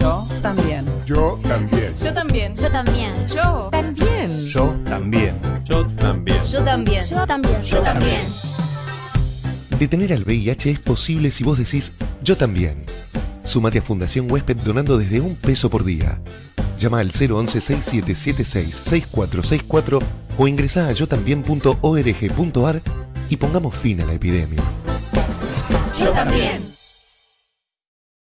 Yo también. Yo también. Yo también. Yo también. Yo también. Yo también. Yo también. Yo también. Yo también. Yo también. Detener al VIH es posible si vos decís yo también. Sumate a Fundación Huésped donando desde un peso por día. Llama al 011-6776-6464 o ingresa a Yo también.org.ar y pongamos fin a la epidemia. Yo también.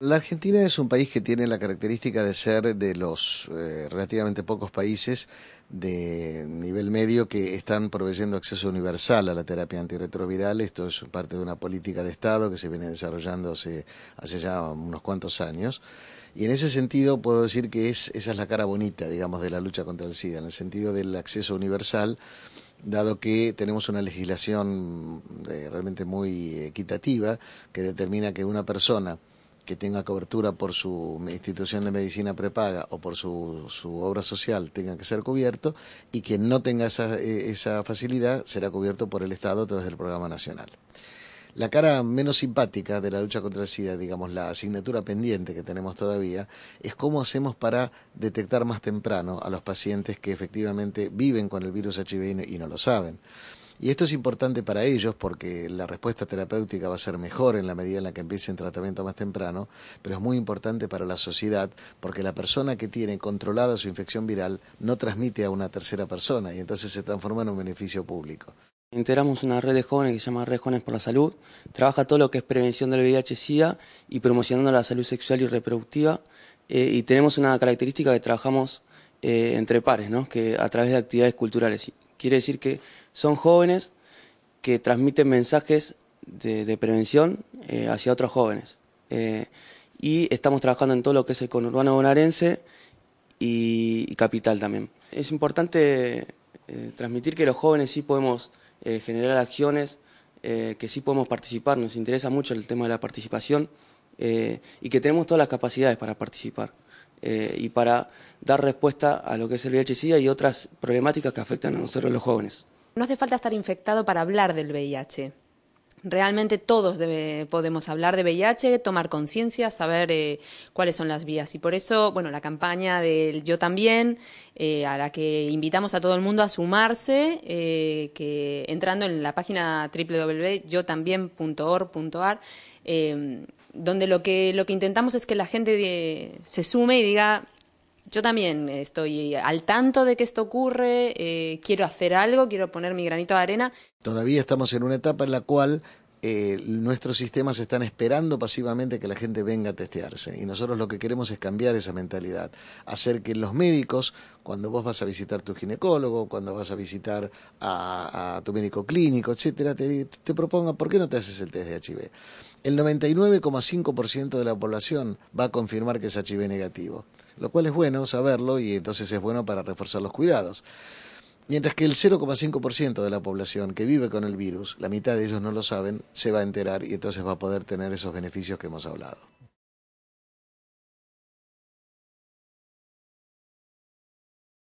La Argentina es un país que tiene la característica de ser de los eh, relativamente pocos países de nivel medio que están proveyendo acceso universal a la terapia antirretroviral. Esto es parte de una política de Estado que se viene desarrollando hace, hace ya unos cuantos años. Y en ese sentido puedo decir que es, esa es la cara bonita, digamos, de la lucha contra el SIDA, en el sentido del acceso universal dado que tenemos una legislación eh, realmente muy equitativa que determina que una persona que tenga cobertura por su institución de medicina prepaga o por su, obra social tenga que ser cubierto y quien no tenga esa, eh, esa facilidad será cubierto por el Estado a través del programa nacional. La cara menos simpática de la lucha contra el SIDA, digamos, la asignatura pendiente que tenemos todavía, es cómo hacemos para detectar más temprano a los pacientes que efectivamente viven con el virus HIV y no lo saben. Y esto es importante para ellos porque la respuesta terapéutica va a ser mejor en la medida en la que empiecen tratamiento más temprano, pero es muy importante para la sociedad porque la persona que tiene controlada su infección viral no transmite a una tercera persona y entonces se transforma en un beneficio público. Integramos una red de jóvenes que se llama Red Jóvenes por la Salud. Trabaja todo lo que es prevención del VIH-Sida y promocionando la salud sexual y reproductiva. Eh, y tenemos una característica que trabajamos eh, entre pares, ¿no? que a través de actividades culturales. Quiere decir que son jóvenes que transmiten mensajes de, prevención eh, hacia otros jóvenes. Eh, y estamos trabajando en todo lo que es el conurbano bonaerense y, capital también. Es importante eh, transmitir que los jóvenes sí podemos generar acciones, que sí podemos participar, nos interesa mucho el tema de la participación y que tenemos todas las capacidades para participar. Eh, y para dar respuesta a lo que es el VIH-Sida y otras problemáticas que afectan a nosotros los jóvenes. No hace falta estar infectado para hablar del VIH. Realmente todos podemos hablar de VIH, tomar conciencia, saber eh, cuáles son las vías. Y por eso, bueno, la campaña del Yo también, eh, a la que invitamos a todo el mundo a sumarse, eh, que entrando en la página www.yotambien.org.ar, donde lo que, lo que intentamos es que la gente se sume y diga, yo también estoy al tanto de que esto ocurre, eh, quiero hacer algo, quiero poner mi granito de arena. Todavía estamos en una etapa en la cual eh, nuestros sistemas están esperando pasivamente que la gente venga a testearse y nosotros lo que queremos es cambiar esa mentalidad, hacer que los médicos, cuando vos vas a visitar tu ginecólogo, cuando vas a visitar a, tu médico clínico, etcétera, te, te propongan por qué no te haces el test de HIV. El 99,5% de la población va a confirmar que es HIV negativo, lo cual es bueno saberlo y entonces es bueno para reforzar los cuidados. Mientras que el 0,5% de la población que vive con el virus, la mitad de ellos no lo saben, se va a enterar y entonces va a poder tener esos beneficios que hemos hablado.